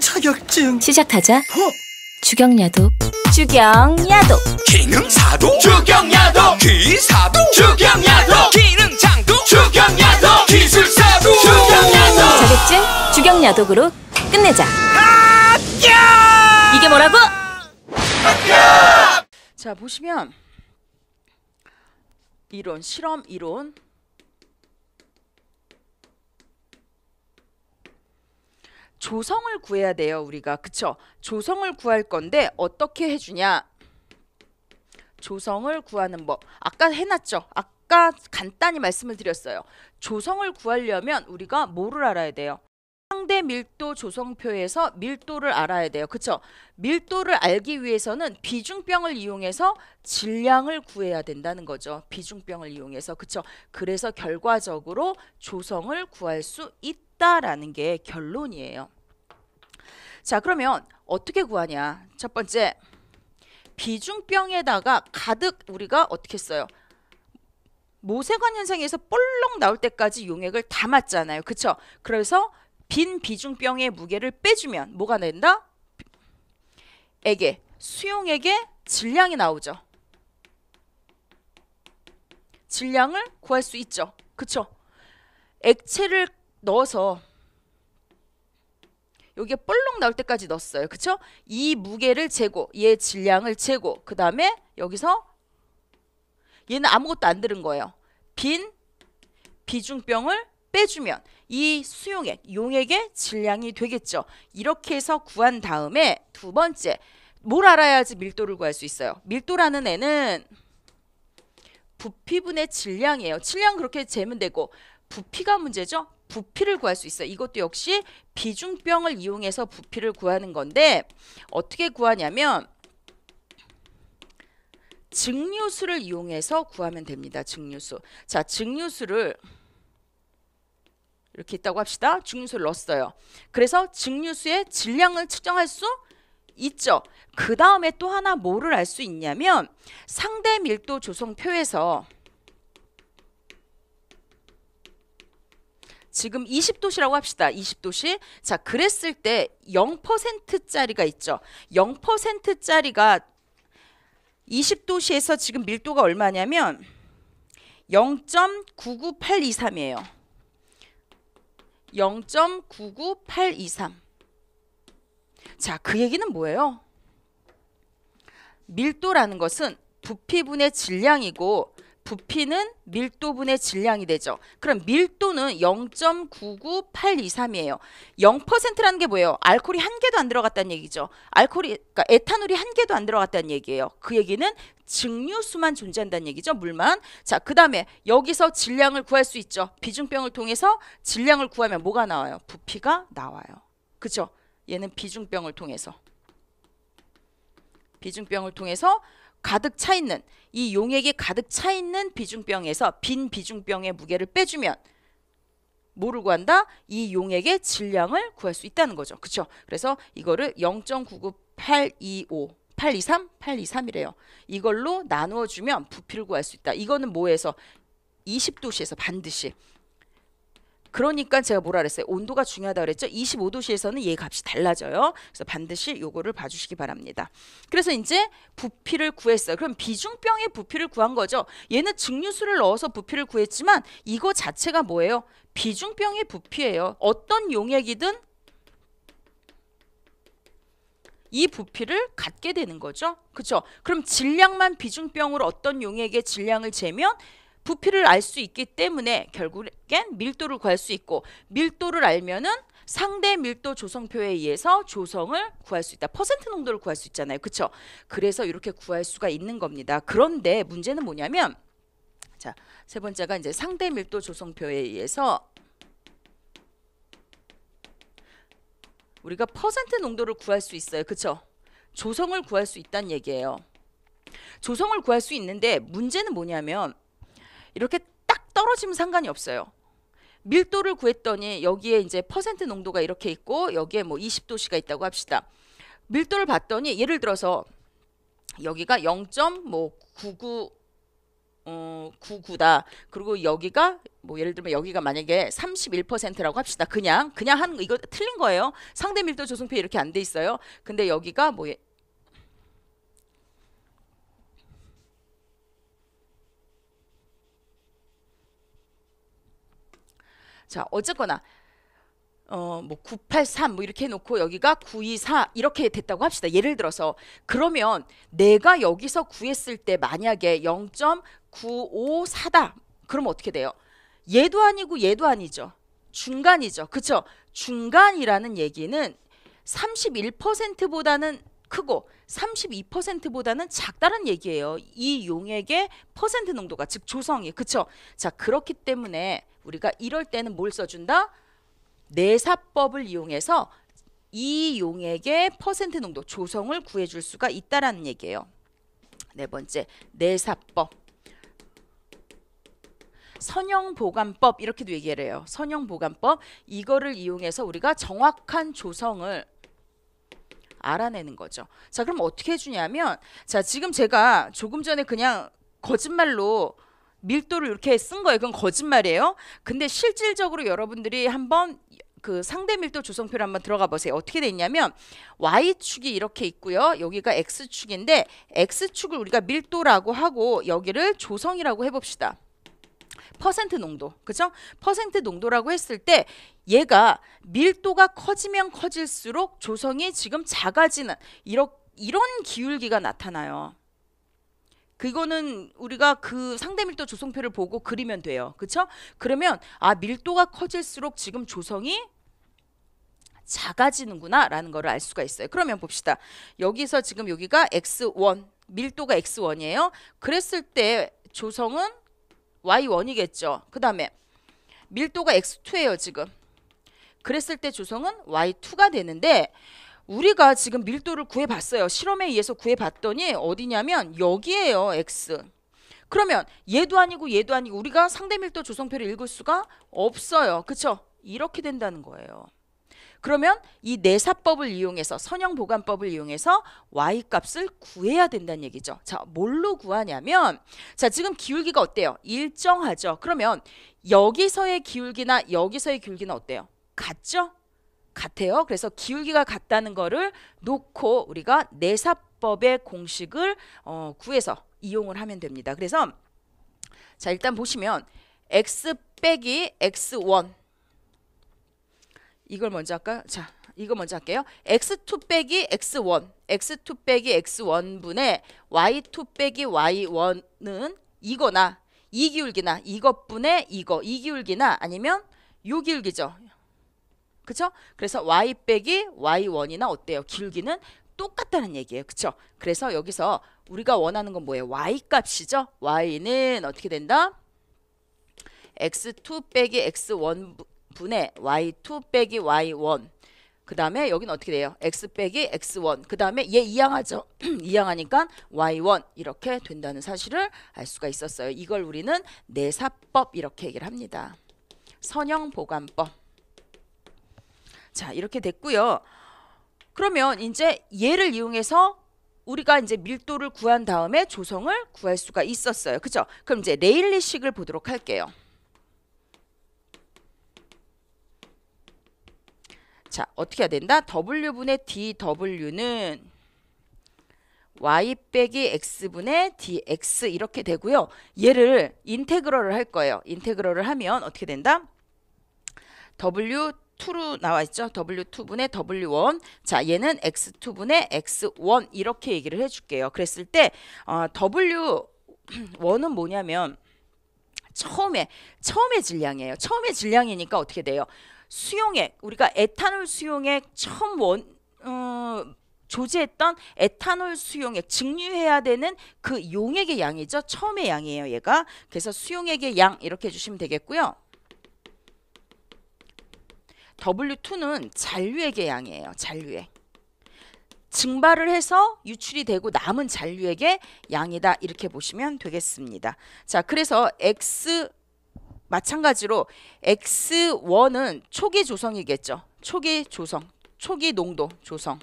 자격증 시작하자 어? 주경야도 주경야도 기능사도 주경야도 기사도 주경야도 기능장도 주경야도 기술사도 주경야도 자격증 주경야독으로 끝내자 합 이게 뭐라고? 합자 보시면 이론 실험 이론 조성을 구해야 돼요. 우리가 그쵸? 조성을 구할 건데 어떻게 해주냐? 조성을 구하는 법. 아까 해놨죠. 아까 간단히 말씀을 드렸어요. 조성을 구하려면 우리가 뭐를 알아야 돼요? 상대 밀도 조성표에서 밀도를 알아야 돼요. 그쵸? 밀도를 알기 위해서는 비중병을 이용해서 질량을 구해야 된다는 거죠. 비중병을 이용해서. 그쵸? 그래서 결과적으로 조성을 구할 수 있다라는 게 결론이에요. 자, 그러면 어떻게 구하냐? 첫 번째, 비중병에다가 가득 우리가 어떻게 써요? 모세관 현상에서 볼록 나올 때까지 용액을 담았잖아요. 그쵸 그래서 빈 비중병의 무게를 빼주면 뭐가 된다? 에게 수용액의 질량이 나오죠. 질량을 구할 수 있죠. 그쵸 액체를 넣어서 여기에 볼록 나올 때까지 넣었어요. 그쵸? 이 무게를 재고 얘 질량을 재고 그 다음에 여기서 얘는 아무것도 안 들은 거예요. 빈 비중병을 빼주면 이 수용액, 용액의 질량이 되겠죠. 이렇게 해서 구한 다음에 두 번째, 뭘 알아야지 밀도를 구할 수 있어요. 밀도라는 애는 부피분의 질량이에요. 질량 그렇게 재면 되고 부피가 문제죠. 부피를 구할 수 있어요. 이것도 역시 비중병을 이용해서 부피를 구하는 건데 어떻게 구하냐면 증류수를 이용해서 구하면 됩니다. 증류수. 자, 증류수를 이렇게 있다고 합시다. 증류수를 넣었어요. 그래서 증류수의 질량을 측정할 수 있죠. 그 다음에 또 하나 뭐를 알 수 있냐면 상대 밀도 조성표에서 지금 20도시라고 합시다. 20도시. 자, 그랬을 때 0%짜리가 있죠. 0%짜리가 20도시에서 지금 밀도가 얼마냐면 0.99823이에요. 0.99823. 자, 그 얘기는 뭐예요? 밀도라는 것은 부피분의 질량이고 부피는 밀도분의 질량이 되죠. 그럼 밀도는 0.99823이에요. 0%라는 게 뭐예요? 알코올이 한 개도 안 들어갔다는 얘기죠. 알코올이 그러니까 에탄올이 한 개도 안 들어갔다는 얘기예요. 그 얘기는 증류수만 존재한다는 얘기죠. 물만. 자, 그다음에 여기서 질량을 구할 수 있죠. 비중병을 통해서 질량을 구하면 뭐가 나와요? 부피가 나와요. 그죠? 얘는 비중병을 통해서 비중병을 통해서 가득 차 있는 이 용액이 가득 차 있는 비중병에서 빈 비중병의 무게를 빼주면 뭐를 구한다? 이 용액의 질량을 구할 수 있다는 거죠. 그렇죠? 그래서 이거를 0.99825 823, 823이래요. 이걸로 나누어 주면 부피를 구할 수 있다. 이거는 뭐에서 20도씨에서 반드시 그러니까 제가 뭐라 그랬어요? 온도가 중요하다 그랬죠? 25도씨에서는 얘 값이 달라져요. 그래서 반드시 요거를 봐주시기 바랍니다. 그래서 이제 부피를 구했어요. 그럼 비중병에 부피를 구한 거죠. 얘는 증류수를 넣어서 부피를 구했지만 이거 자체가 뭐예요? 비중병의 부피예요. 어떤 용액이든 이 부피를 갖게 되는 거죠. 그렇죠? 그럼 질량만 비중병으로 어떤 용액의 질량을 재면 부피를 알 수 있기 때문에 결국엔 밀도를 구할 수 있고 밀도를 알면은 상대 밀도 조성표에 의해서 조성을 구할 수 있다. 퍼센트 농도를 구할 수 있잖아요. 그렇죠? 그래서 이렇게 구할 수가 있는 겁니다. 그런데 문제는 뭐냐면 자, 세 번째가 이제 상대 밀도 조성표에 의해서 우리가 퍼센트 농도를 구할 수 있어요. 그렇죠? 조성을 구할 수 있다는 얘기예요. 조성을 구할 수 있는데 문제는 뭐냐면 이렇게 딱 떨어지면 상관이 없어요. 밀도를 구했더니 여기에 이제 퍼센트 농도가 이렇게 있고 여기에 뭐 20도씨가 있다고 합시다. 밀도를 봤더니 예를 들어서 여기가 0.99 9 99다. 그리고 여기가 뭐 예를 들면 여기가 만약에 31%라고 합시다. 그냥 그냥 한 이거 틀린 거예요. 상대 밀도 조성표 이렇게 안 돼 있어요. 근데 여기가 뭐 예, 자, 어쨌거나 어뭐 983뭐 이렇게 놓고 여기가 924 이렇게 됐다고 합시다. 예를 들어서 그러면 내가 여기서 구했을 때 만약에 0.954다. 그럼 어떻게 돼요? 얘도 아니고 얘도 아니죠. 중간이죠. 그렇죠 중간이라는 얘기는 31%보다는 크고 32%보다는 작다는 얘기예요. 이 용액의 퍼센트 농도가 즉 조성이 그쵸? 자 그렇기 때문에 우리가 이럴 때는 뭘 써준다? 내사법을 이용해서 이 용액의 퍼센트 농도 조성을 구해줄 수가 있다라는 얘기예요. 네 번째 내사법 선형보관법 이렇게도 얘기를 해요. 선형보관법 이거를 이용해서 우리가 정확한 조성을 알아내는 거죠. 자 그럼 어떻게 해주냐면 자 지금 제가 조금 전에 그냥 거짓말로 밀도를 이렇게 쓴 거예요. 그건 거짓말이에요. 근데 실질적으로 여러분들이 한번 그 상대 밀도 조성표를 한번 들어가 보세요. 어떻게 돼냐면 y축이 이렇게 있고요. 여기가 x축인데 x축을 우리가 밀도라고 하고 여기를 조성이라고 해 봅시다. 퍼센트 농도. 그죠? 퍼센트 농도라고 했을 때 얘가 밀도가 커지면 커질수록 조성이 지금 작아지는 이런 이런 기울기가 나타나요. 그거는 우리가 그 상대 밀도 조성표를 보고 그리면 돼요. 그렇죠? 그러면 아 밀도가 커질수록 지금 조성이 작아지는구나 라는 거를 알 수가 있어요. 그러면 봅시다. 여기서 지금 여기가 x1 밀도가 x1이에요. 그랬을 때 조성은 y1이겠죠. 그 다음에 밀도가 x2예요 지금. 그랬을 때 조성은 y2가 되는데 우리가 지금 밀도를 구해봤어요. 실험에 의해서 구해봤더니 어디냐면 여기에요. X. 그러면 얘도 아니고 얘도 아니고 우리가 상대 밀도 조성표를 읽을 수가 없어요. 그쵸? 이렇게 된다는 거예요. 그러면 이 내사법을 이용해서 선형 보관법을 이용해서 y 값을 구해야 된다는 얘기죠. 자, 뭘로 구하냐면 자, 지금 기울기가 어때요? 일정하죠. 그러면 여기서의 기울기나 여기서의 기울기는 어때요? 같죠? 같아요. 그래서 기울기가 같다는 거를 놓고 우리가 내사법의 공식을 어, 구해서 이용을 하면 됩니다. 그래서 자 일단 보시면 x 빼기 x1 이걸 먼저 할까? 자 이거 먼저 할게요. x2 빼기 x1 x2 빼기 x1분의 y2 빼기 y1은 이거나 이 기울기나 이것분의 이거 이 기울기나 아니면 요 기울기죠. 그죠? 그래서 y 빼기 y1이나 어때요? 길기는 똑같다는 얘기예요. 그쵸? 그래서 여기서 우리가 원하는 건 뭐예요? y 값이죠? y는 어떻게 된다? x2 빼기 x1 분의 y2 빼기 y1 그 다음에 여기는 어떻게 돼요? x 빼기 x1 그 다음에 얘 이항하죠. 이항하니까 y1 이렇게 된다는 사실을 알 수가 있었어요. 이걸 우리는 내사법 이렇게 얘기를 합니다. 선형 보관법 자, 이렇게 됐고요. 그러면 이제 얘를 이용해서 우리가 이제 밀도를 구한 다음에 조성을 구할 수가 있었어요. 그죠? 그럼 이제 레일리식을 보도록 할게요. 자, 어떻게 해야 된다? W분의 DW는 y 빼기 x분의 dx 이렇게 되고요. 얘를 인테그럴을 할 거예요. 인테그럴을 하면 어떻게 된다? w W2로 나와 있죠. W2분의 W1. 자, 얘는 X2분의 X1 이렇게 얘기를 해줄게요. 그랬을 때 어, W1은 뭐냐면 처음에 처음에 질량이에요. 처음에 질량이니까 어떻게 돼요? 수용액 우리가 에탄올 수용액 처음 원 어, 조제했던 에탄올 수용액 증류해야 되는 그 용액의 양이죠. 처음의 양이에요. 얘가 그래서 수용액의 양 이렇게 해주시면 되겠고요. W2는 잔류액의 양이에요. 잔류액. 증발을 해서 유출이 되고 남은 잔류액의 양이다. 이렇게 보시면 되겠습니다. 자, 그래서 X 마찬가지로 X1은 초기 조성이겠죠. 초기 조성, 초기 농도 조성.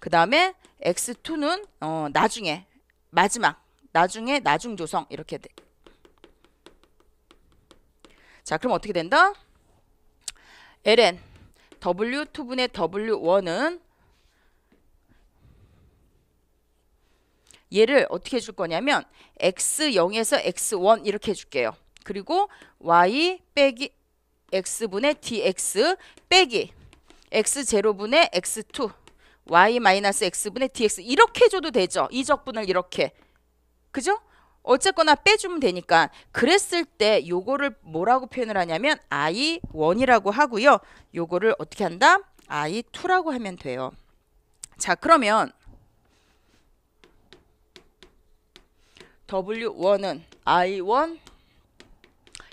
그 다음에 X2는 어, 나중에 마지막 나중에 나중 조성 이렇게 자, 그럼 어떻게 된다? ln w2분의 w1은 얘를 어떻게 해줄 거냐면 x0에서 x1 이렇게 해줄게요. 그리고 y 빼기 x분의 dx 빼기 x0분의 x2 y 마이너스 x분의 dx 이렇게 해줘도 되죠. 이적분을 이렇게. 그죠? 어쨌거나 빼주면 되니까 그랬을 때 요거를 뭐라고 표현을 하냐면 i1이라고 하고요. 요거를 어떻게 한다? i2라고 하면 돼요. 자 그러면 w1은 i1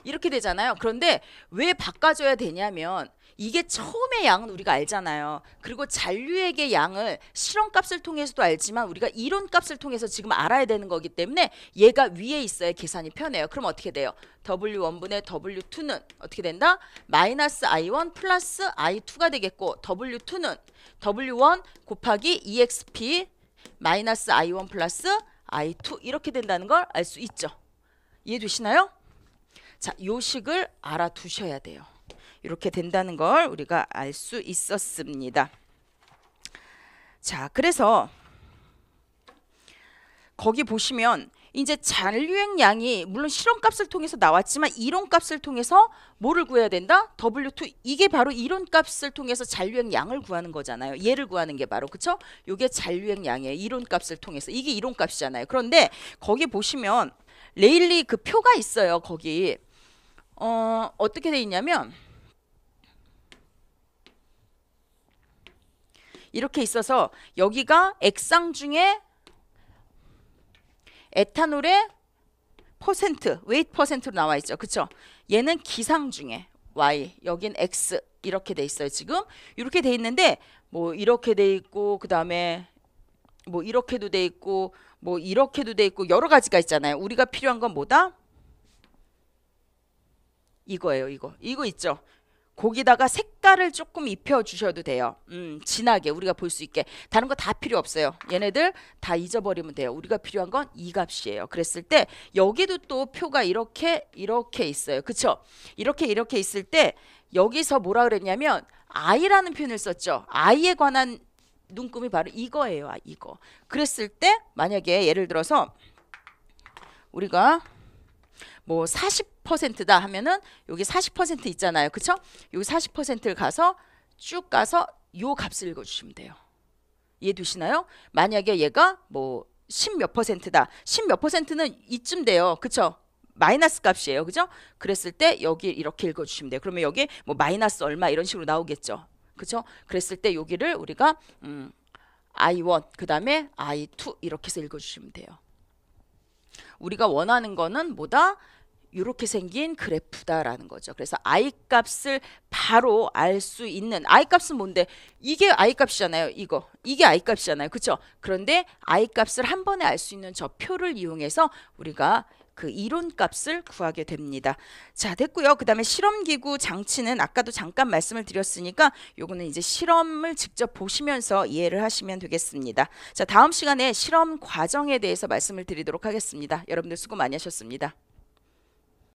이렇게 되잖아요. 그런데 왜 바꿔줘야 되냐면 이게 처음의 양은 우리가 알잖아요. 그리고 잔류액의 양을 실험값을 통해서도 알지만 우리가 이론값을 통해서 지금 알아야 되는 거기 때문에 얘가 위에 있어야 계산이 편해요. 그럼 어떻게 돼요? W1분의 W2는 어떻게 된다? 마이너스 I1 플러스 I2가 되겠고 W2는 W1 곱하기 EXP 마이너스 I1 플러스 I2 이렇게 된다는 걸 알 수 있죠. 이해되시나요? 자, 요 식을 알아두셔야 돼요. 이렇게 된다는 걸 우리가 알 수 있었습니다. 자, 그래서 거기 보시면 이제 잔류액 양이 물론 실험값을 통해서 나왔지만 이론값을 통해서 뭐를 구해야 된다? W2 이게 바로 이론값을 통해서 잔류액 양을 구하는 거잖아요. 얘를 구하는 게 바로 그쵸? 이게잔류액양의 이론값을 통해서. 이게 이론값이잖아요. 그런데 거기 보시면 레일리 그 표가 있어요. 거기. 어, 어떻게 돼 있냐면 이렇게 있어서 여기가 액상 중에 에탄올의 퍼센트, 웨이트 퍼센트로 나와 있죠. 그렇죠? 얘는 기상 중에 Y, 여긴 X 이렇게 돼 있어요. 지금 이렇게 돼 있는데 뭐 이렇게 돼 있고 그다음에 뭐 이렇게도 돼 있고 뭐 이렇게도 돼 있고 여러 가지가 있잖아요. 우리가 필요한 건 뭐다? 이거예요, 이거. 이거 있죠. 거기다가 색깔을 조금 입혀 주셔도 돼요. 음, 진하게 우리가 볼 수 있게. 다른 거 다 필요 없어요. 얘네들 다 잊어버리면 돼요. 우리가 필요한 건 이 값이에요. 그랬을 때 여기도 또 표가 이렇게 이렇게 있어요. 그쵸? 이렇게 이렇게 있을 때 여기서 뭐라 그랬냐면 I라는 표현을 썼죠. I에 관한 눈금이 바로 이거예요. 아, 이거. 그랬을 때 만약에 예를 들어서 우리가 뭐40 퍼센트다 하면은 여기 40% 있잖아요. 그쵸? 여기 4 0를 가서 쭉 가서 요 값을 읽어주시면 돼요. 이해 되시나요? 만약에 얘가 뭐1 0몇 퍼센트다. 1 0몇 퍼센트는 이쯤 돼요. 그쵸? 마이너스 값이에요. 그죠? 그랬을 때 여기 이렇게 읽어주시면 돼요. 그러면 여기 뭐 마이너스 얼마 이런 식으로 나오겠죠. 그죠? 그랬을 때 여기를 우리가 음, I1 그 다음에 I2 이렇게 해서 읽어주시면 돼요. 우리가 원하는 거는 뭐다? 이렇게 생긴 그래프다라는 거죠. 그래서 i 값을 바로 알 수 있는 i 값은 뭔데? 이게 i 값이잖아요. 이거. 이게 i 값이잖아요. 그렇죠? 그런데 i 값을 한 번에 알 수 있는 저 표를 이용해서 우리가 그 이론 값을 구하게 됩니다. 자, 됐고요. 그다음에 실험 기구 장치는 아까도 잠깐 말씀을 드렸으니까 요거는 이제 실험을 직접 보시면서 이해를 하시면 되겠습니다. 자, 다음 시간에 실험 과정에 대해서 말씀을 드리도록 하겠습니다. 여러분들 수고 많이 하셨습니다.